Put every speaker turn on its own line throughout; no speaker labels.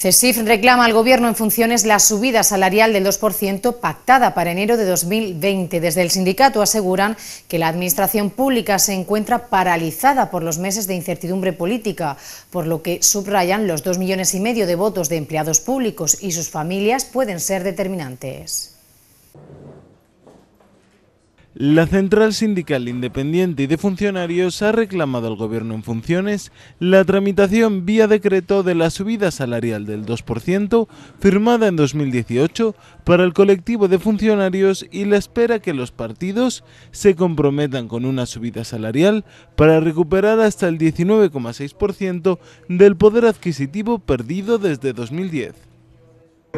CESIF reclama al Gobierno en funciones la subida salarial del 2% pactada para enero de 2020. Desde el sindicato aseguran que la Administración pública se encuentra paralizada por los meses de incertidumbre política, por lo que subrayan los dos millones y medio de votos de empleados públicos y sus familias pueden ser determinantes.
La Central Sindical Independiente y de Funcionarios ha reclamado al Gobierno en funciones la tramitación vía decreto de la subida salarial del 2% firmada en 2018 para el colectivo de funcionarios y la espera que los partidos se comprometan con una subida salarial para recuperar hasta el 19,6% del poder adquisitivo perdido desde 2010.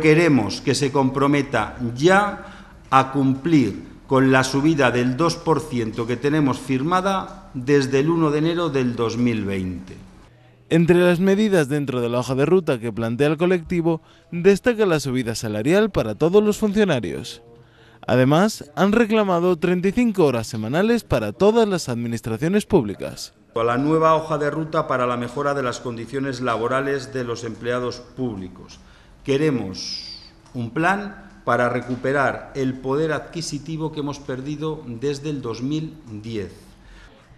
Queremos que se comprometa ya
a cumplir con la subida del 2% que tenemos firmada
desde el 1 de enero del 2020. Entre las medidas dentro de la hoja de ruta que plantea el colectivo, destaca la subida salarial para todos los funcionarios. Además, han reclamado 35 horas semanales para todas las administraciones públicas.
con la nueva hoja de ruta para la mejora de las condiciones laborales de los empleados públicos. Queremos un plan para recuperar el poder adquisitivo que hemos perdido desde el 2010.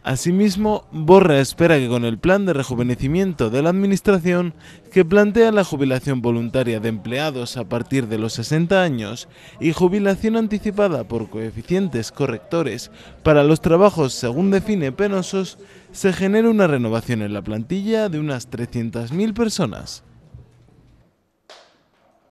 Asimismo, Borra espera que con el plan de rejuvenecimiento de la Administración, que plantea la jubilación voluntaria de empleados a partir de los 60 años y jubilación anticipada por coeficientes correctores para los trabajos según define penosos, se genere una renovación en la plantilla de unas 300.000 personas.